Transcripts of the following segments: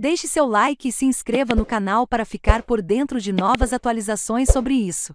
Deixe seu like e se inscreva no canal para ficar por dentro de novas atualizações sobre isso.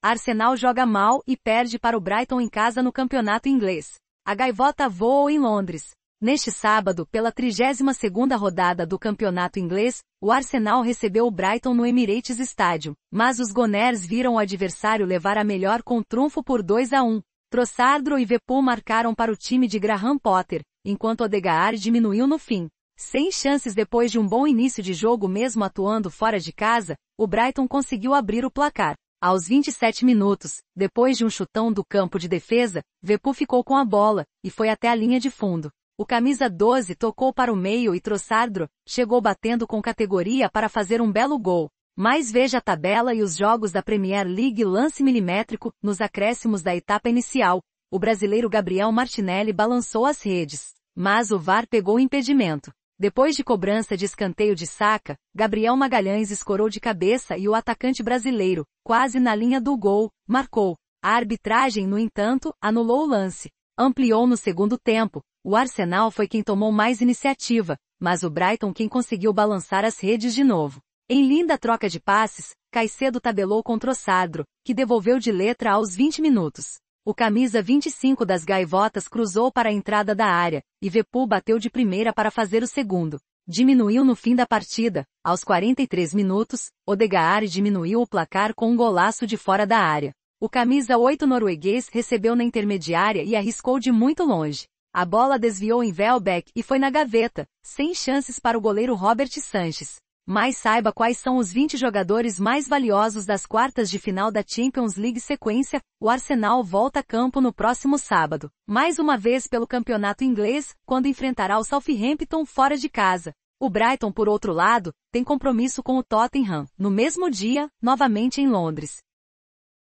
Arsenal joga mal e perde para o Brighton em casa no campeonato inglês. A gaivota voa em Londres. Neste sábado, pela 32ª rodada do campeonato inglês, o Arsenal recebeu o Brighton no Emirates Stadium, mas os Goners viram o adversário levar a melhor com trunfo por 2 a 1. Trossardro e Vepul marcaram para o time de Graham Potter, enquanto Odegaard diminuiu no fim. Sem chances depois de um bom início de jogo mesmo atuando fora de casa, o Brighton conseguiu abrir o placar. Aos 27 minutos, depois de um chutão do campo de defesa, Vepu ficou com a bola, e foi até a linha de fundo. O camisa 12 tocou para o meio e Trossardro chegou batendo com categoria para fazer um belo gol. Mas veja a tabela e os jogos da Premier League lance milimétrico, nos acréscimos da etapa inicial. O brasileiro Gabriel Martinelli balançou as redes. Mas o VAR pegou impedimento. Depois de cobrança de escanteio de saca, Gabriel Magalhães escorou de cabeça e o atacante brasileiro, quase na linha do gol, marcou. A arbitragem, no entanto, anulou o lance. Ampliou no segundo tempo. O Arsenal foi quem tomou mais iniciativa, mas o Brighton quem conseguiu balançar as redes de novo. Em linda troca de passes, Caicedo tabelou contra Osadro, que devolveu de letra aos 20 minutos. O camisa 25 das gaivotas cruzou para a entrada da área, e Vepu bateu de primeira para fazer o segundo. Diminuiu no fim da partida, aos 43 minutos, Odegaard diminuiu o placar com um golaço de fora da área. O camisa 8 norueguês recebeu na intermediária e arriscou de muito longe. A bola desviou em Velbeck e foi na gaveta, sem chances para o goleiro Robert Sanches. Mas saiba quais são os 20 jogadores mais valiosos das quartas de final da Champions League sequência. O Arsenal volta a campo no próximo sábado, mais uma vez pelo campeonato inglês, quando enfrentará o Southampton fora de casa. O Brighton, por outro lado, tem compromisso com o Tottenham, no mesmo dia, novamente em Londres.